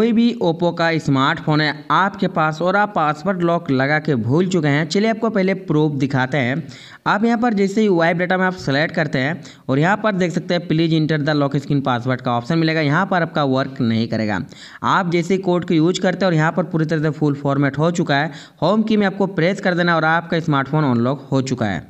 कोई भी ओप्पो का स्मार्टफोन है आपके पास और आप पासवर्ड लॉक लगा के भूल चुके हैं चलिए आपको पहले प्रूफ दिखाते हैं आप यहाँ पर जैसे ही वाइप डाटा में आप सेलेक्ट करते हैं और यहाँ पर देख सकते हैं please enter the lock screen password का ऑप्शन मिलेगा यहाँ पर आपका वर्क नहीं करेगा आप जैसे कोड को यूज करते हैं और यहाँ पर पूरी तरह से फुल फॉर्मेट हो चुका है होम की में आपको प्रेस कर देना और आपका स्मार्टफोन अनलॉक हो चुका है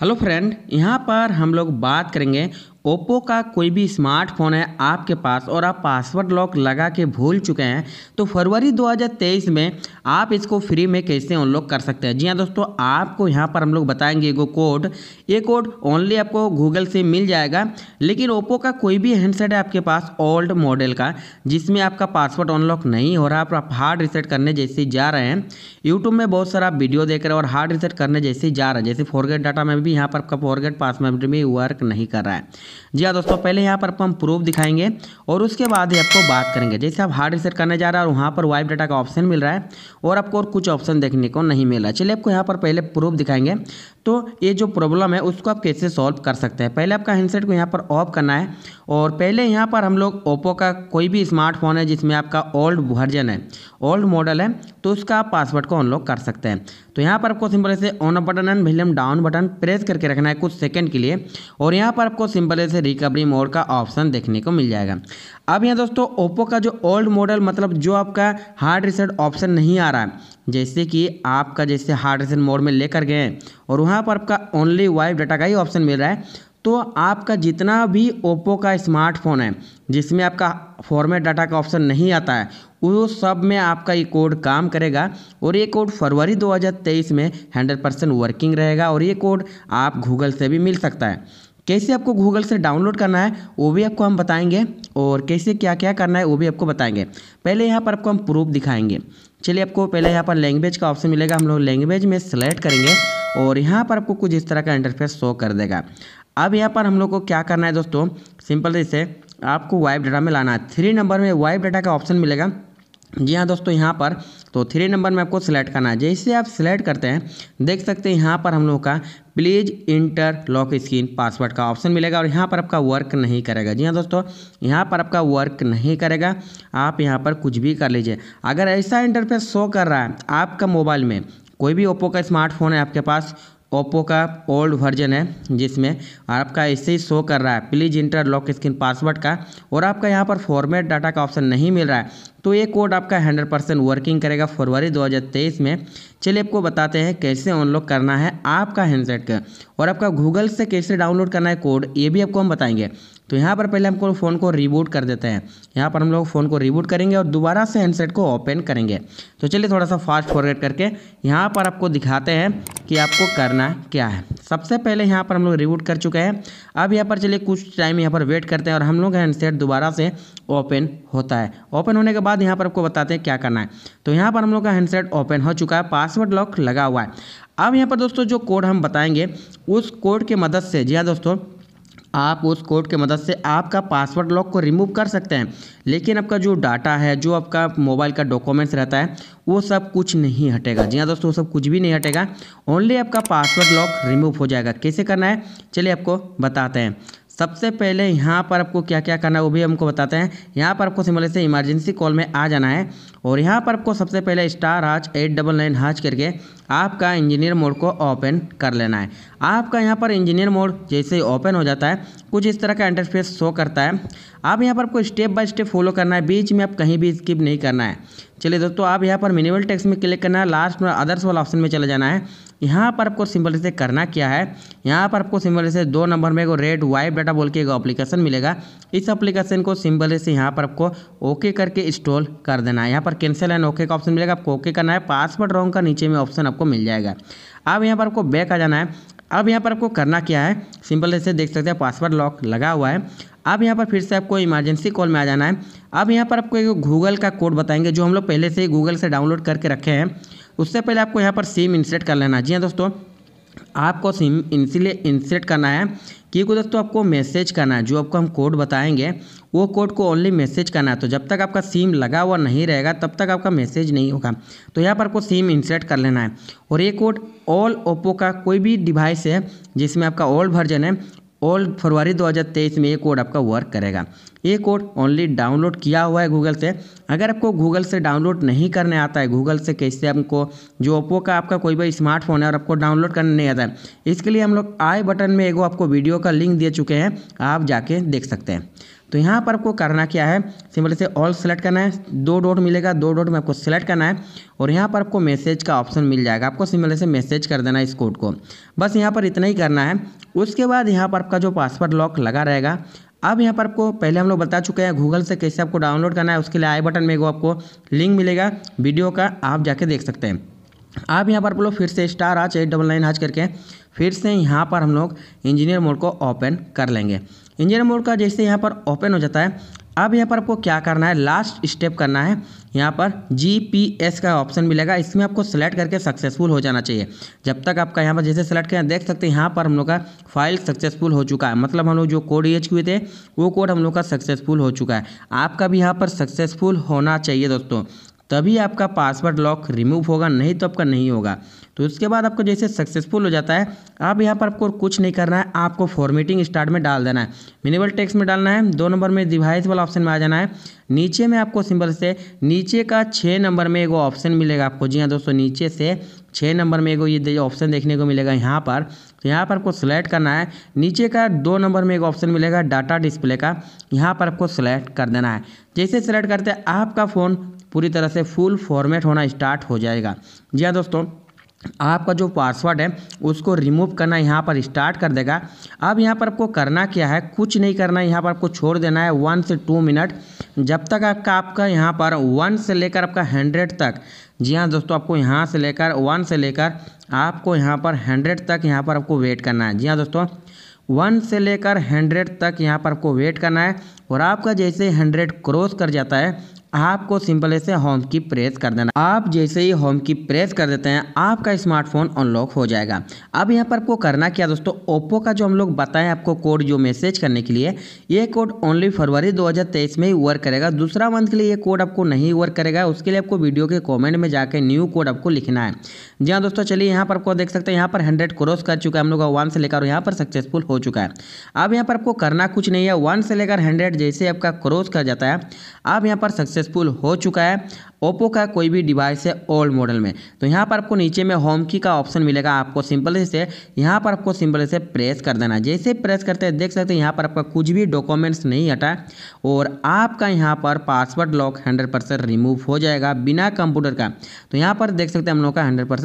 हेलो फ्रेंड यहाँ पर हम लोग बात करेंगे ओप्पो का कोई भी स्मार्टफोन है आपके पास और आप पासवर्ड लॉक लगा के भूल चुके हैं तो फरवरी 2023 में आप इसको फ्री में कैसे अनलॉक कर सकते हैं जी हाँ दोस्तों आपको यहाँ पर हम लोग बताएंगे एगो कोड ये कोड ओनली आपको गूगल से मिल जाएगा लेकिन ओप्पो का कोई भी हैंडसेट है आपके पास ओल्ड मॉडल का जिसमें आपका पासवर्ड अनलॉक नहीं हो रहा आप हार्ड रिसेट करने जैसे जा रहे हैं यूट्यूब में बहुत सारा वीडियो देख रहे हैं और हार्ड रिसेट करने जैसे जा रहे हैं जैसे फॉरगेट डाटा में भी यहाँ पर आपका फॉरगेट पासवर्ड में वर्क नहीं कर रहा है जी हाँ दोस्तों पहले यहाँ पर हम प्रूफ दिखाएंगे और उसके बाद ही आपको बात करेंगे जैसे आप हार्ड रिसेट करने जा रहा है और वहाँ पर वाइप डाटा का ऑप्शन मिल रहा है और आपको और कुछ ऑप्शन देखने को नहीं मिल रहा है चलिए आपको यहाँ पर पहले प्रूफ दिखाएंगे तो ये जो प्रॉब्लम है उसको आप कैसे सॉल्व कर सकते हैं पहले आपका हैंडसेट को यहाँ पर ऑफ करना है और पहले यहाँ पर हम लोग ओप्पो का कोई भी स्मार्टफोन है जिसमें आपका ओल्ड वर्जन है ओल्ड मॉडल है तो उसका आप पासवर्ड को अनलॉक कर सकते हैं तो यहाँ पर आपको सिंपल से on up button and volume down button press करके रखना है कुछ सेकंड के लिए और यहाँ पर आपको सिंपल से रिकवरी मोड का ऑप्शन देखने को मिल जाएगा अब यहाँ दोस्तों ओप्पो का जो ओल्ड मॉडल मतलब जो आपका हार्ड रिसेट ऑप्शन नहीं आ रहा है जैसे कि आपका जैसे हार्ड रिसेट मोड में लेकर गए और वहाँ पर आपका ओनली वाइव डाटा का ही ऑप्शन मिल रहा है तो आपका जितना भी ओप्पो का स्मार्टफोन है जिसमें आपका फॉर्मेट डाटा का ऑप्शन नहीं आता है वो सब में आपका ये कोड काम करेगा और ये कोड फरवरी 2023 में 100 परसेंट वर्किंग रहेगा और ये कोड आप गूगल से भी मिल सकता है कैसे आपको गूगल से डाउनलोड करना है वो भी आपको हम बताएंगे और कैसे क्या क्या करना है वो भी आपको बताएंगे पहले यहाँ पर आपको हम प्रूफ दिखाएंगे चलिए आपको पहले यहाँ पर लैंग्वेज का ऑप्शन मिलेगा हम लोग लैंग्वेज में सेलेक्ट करेंगे और यहाँ पर आपको कुछ इस तरह का इंटरफेस शो कर देगा अब यहाँ पर हम लोग को क्या करना है दोस्तों सिंपल जैसे आपको वाइब डाटा में लाना है थ्री नंबर में वाइब डाटा का ऑप्शन मिलेगा जी हाँ दोस्तों यहाँ पर तो थ्री नंबर में आपको सिलेक्ट करना है जैसे आप सिलेक्ट करते हैं देख सकते हैं यहाँ पर हम लोग का please enter lock screen password का ऑप्शन मिलेगा और यहाँ पर आपका वर्क नहीं करेगा जी हाँ दोस्तों यहाँ पर आपका वर्क नहीं करेगा आप यहाँ पर कुछ भी कर लीजिए अगर ऐसा इंटरफेस शो कर रहा है आपका मोबाइल में कोई भी ओप्पो का स्मार्टफोन है आपके पास ओप्पो का ओल्ड वर्जन है जिसमें आपका ऐसे ही शो कर रहा है please enter lock screen password का और आपका यहाँ पर फॉर्मेट डाटा का ऑप्शन नहीं मिल रहा है तो ये कोड आपका 100 परसेंट वर्किंग करेगा फरवरी 2023 में चलिए आपको बताते हैं कैसे अनलॉक करना है आपका हैंडसेट का और आपका गूगल से कैसे डाउनलोड करना है कोड ये भी आपको हम बताएंगे तो यहाँ पर पहले हमको फ़ोन को रिबूट कर देते हैं यहाँ पर हम लोग फ़ोन को रिबूट करेंगे और दोबारा से हैंडसेट को ओपन करेंगे तो चलिए थोड़ा सा फास्ट फॉरवर्ड करके यहाँ पर आपको दिखाते हैं कि आपको करना क्या है सबसे पहले यहाँ पर हम लोग रिबूट कर चुके हैं अब यहाँ पर चलिए कुछ टाइम यहाँ पर वेट करते हैं और हम लोग हैंडसेट दोबारा से ओपन होता है ओपन होने के बाद यहाँ पर आपको बताते हैं क्या करना है तो यहाँ पर हम लोग का हैंडसेट ओपन हो चुका है पासवर्ड लॉक लगा हुआ है अब यहाँ पर दोस्तों जो कोड हम बताएंगे उस कोड के मदद से जी हाँ दोस्तों आप उस कोड के मदद से आपका पासवर्ड लॉक को रिमूव कर सकते हैं लेकिन आपका जो डाटा है जो आपका मोबाइल का डॉक्यूमेंट्स रहता है वो सब कुछ नहीं हटेगा जी हाँ दोस्तों सब कुछ भी नहीं हटेगा ओनली आपका पासवर्ड लॉक रिमूव हो जाएगा कैसे करना है चलिए आपको बताते हैं सबसे पहले यहाँ पर आपको क्या क्या करना है वो भी हमको बताते हैं यहाँ पर आपको सिमल से इमरजेंसी कॉल में आ जाना है और यहाँ पर आपको सबसे पहले स्टार हाच एट डबल नाइन हाच करके आपका इंजीनियर मोड को ओपन कर लेना है आपका यहाँ पर इंजीनियर मोड जैसे ही ओपन हो जाता है कुछ इस तरह का इंटरफेस शो करता है आप यहाँ पर आपको स्टेप बाय स्टेप फॉलो करना है बीच में आप कहीं भी स्किप नहीं करना है चलिए दोस्तों आप यहाँ पर मिनिमल टैक्स में क्लिक करना है लास्ट में अदर्स वाला ऑप्शन में चले जाना है यहाँ पर आपको सिंपल से करना क्या है यहाँ पर आपको सिंपल से दो नंबर में एक रेड वाइप डाटा बोल के एक अप्लीकेशन मिलेगा इस अप्लीकेशन को सिंपल से यहाँ पर आपको ओके करके इंस्टॉल कर देना है यहाँ पर कैंसिल एंड ओके का ऑप्शन मिलेगा आपको ओके करना है पासवर्ड रॉन्ग का नीचे में ऑप्शन आपको मिल जाएगा अब यहाँ पर आपको बैक आ जाना है अब यहाँ पर आपको करना क्या है सिंपल जैसे देख सकते हैं पासवर्ड लॉक लगा हुआ है अब यहाँ पर फिर से आपको इमरजेंसी कॉल में आ जाना है अब यहाँ पर आपको एक गूगल का कोड बताएंगे जो हम लोग पहले से ही गूगल से डाउनलोड करके रखे हैं उससे पहले आपको यहाँ पर सिम इंसर्ट कर लेना जी हाँ दोस्तों आपको सिम इसीलिए इंसर्ट करना है क्योंकि दोस्तों आपको मैसेज करना है जो आपको हम कोड बताएंगे वो कोड को ओनली मैसेज करना है तो जब तक आपका सिम लगा हुआ नहीं रहेगा तब तक आपका मैसेज नहीं होगा तो यहाँ पर आपको सिम इंसर्ट कर लेना है और ये कोड ऑल ओप्पो का कोई भी डिवाइस है जिसमें आपका ओल्ड वर्जन है ऑल फरवरी 2023 में ये कोड आपका वर्क करेगा ये कोड ओनली डाउनलोड किया हुआ है गूगल से अगर आपको गूगल से डाउनलोड नहीं करने आता है गूगल से कैसे हमको जो ओप्पो का आपका कोई भी स्मार्टफोन है और आपको डाउनलोड करने नहीं आता है इसके लिए हम लोग आई बटन में एगो आपको वीडियो का लिंक दे चुके हैं आप जाके देख सकते हैं तो यहाँ पर आपको करना क्या है सिंपल से ऑल सेलेक्ट करना है दो डॉट मिलेगा दो डॉट में आपको सेलेक्ट करना है और यहाँ पर आपको मैसेज का ऑप्शन मिल जाएगा आपको सिंपल से मैसेज कर देना है इस कोड को बस यहाँ पर इतना ही करना है उसके बाद यहाँ पर आपका जो पासवर्ड लॉक लगा रहेगा अब यहाँ पर आपको पहले हम लोग बता चुके हैं गूगल से कैसे आपको डाउनलोड करना है उसके लिए आई बटन में आपको लिंक मिलेगा वीडियो का आप जाके देख सकते हैं आप यहाँ पर बोलो लोग फिर से स्टार आज एट डबल नाइन हज करके फिर से यहाँ पर हम लोग इंजीनियर मोड को ओपन कर लेंगे इंजन मोड का जैसे यहाँ पर ओपन हो जाता है अब यहाँ पर आपको क्या करना है लास्ट स्टेप करना है यहाँ पर जी पी एस का ऑप्शन मिलेगा इसमें आपको सेलेक्ट करके सक्सेसफुल हो जाना चाहिए जब तक आपका यहाँ पर जैसे सेलेक्ट करें देख सकते हैं यहाँ पर हम लोग का फाइल सक्सेसफुल हो चुका है मतलब हम लोग जो कोड यूज किए थे वो कोड हम लोग का सक्सेसफुल हो चुका है आपका भी यहाँ पर सक्सेसफुल होना चाहिए दोस्तों तभी आपका पासवर्ड लॉक रिमूव होगा नहीं तो आपका नहीं होगा तो उसके बाद आपको जैसे सक्सेसफुल हो जाता है आप यहाँ पर आपको कुछ नहीं करना है आपको फॉर्मेटिंग स्टार्ट में डाल देना है मिनिमल टेक्स्ट में डालना है दो नंबर में डिवाइस वाला ऑप्शन में आ जाना है नीचे में आपको सिंबल से नीचे का छः नंबर में एक ऑप्शन मिलेगा आपको जी हाँ दोस्तों नीचे से छः नंबर में एगो ये ऑप्शन देखने को मिलेगा यहाँ पर तो यहाँ पर आपको सेलेक्ट करना है नीचे का दो नंबर में एक ऑप्शन मिलेगा डाटा डिस्प्ले का यहाँ पर आपको सेलेक्ट कर देना है जैसे सेलेक्ट करते हैं आपका फ़ोन पूरी तरह से फुल फॉर्मेट होना स्टार्ट हो जाएगा जी हाँ दोस्तों आपका जो पासवर्ड है उसको रिमूव करना यहाँ पर स्टार्ट कर देगा अब यहाँ पर आपको करना क्या है कुछ नहीं करना है यहाँ पर आपको छोड़ देना है वन से टू मिनट जब तक आपका आपका यहाँ पर वन से लेकर आपका हंड्रेड तक जी हाँ दोस्तों आपको यहाँ से लेकर वन से लेकर आपको यहाँ पर हंड्रेड तक यहाँ पर आपको वेट करना है जी हाँ दोस्तों वन से लेकर हंड्रेड तक यहाँ पर आपको वेट करना है और आपका जैसे हंड्रेड क्रॉस कर जाता है आपको सिंपल ऐसे होम की प्रेस कर देना आप जैसे ही होम की प्रेस कर देते हैं आपका स्मार्टफोन अनलॉक हो जाएगा अब यहाँ पर आपको करना क्या दोस्तों ओप्पो का जो हम लोग बताएं आपको कोड जो मैसेज करने के लिए ये कोड ओनली फरवरी 2023 में ही वर्क करेगा दूसरा मंथ के लिए ये कोड आपको नहीं वर्क करेगा उसके लिए आपको वीडियो के कॉमेंट में जाकर न्यू कोड आपको लिखना है जी हाँ दोस्तों चलिए यहाँ पर आपको देख सकते हैं यहाँ पर हंड्रेड क्रॉस कर चुका है हम लोग वन से लेकर यहाँ पर सक्सेसफुल हो चुका है अब यहाँ पर आपको करना कुछ नहीं है वन से लेकर हंड्रेड जैसे आपका क्रॉस कर जाता है आप यहाँ पर सक्सेस सक्सेसफुल हो चुका है ओप्पो का कोई भी डिवाइस है ओल्ड मॉडल में तो यहाँ पर आपको नीचे में होम की का ऑप्शन मिलेगा आपको सिंपल से यहाँ पर आपको सिंपल से प्रेस कर देना जैसे प्रेस करते हैं देख सकते हैं यहाँ पर आपका कुछ भी डॉक्यूमेंट्स नहीं हटा और आपका यहाँ पर पासवर्ड लॉक हंड्रेड रिमूव हो जाएगा बिना कंप्यूटर का तो यहाँ पर देख सकते हैं हम लोग का हंड्रेड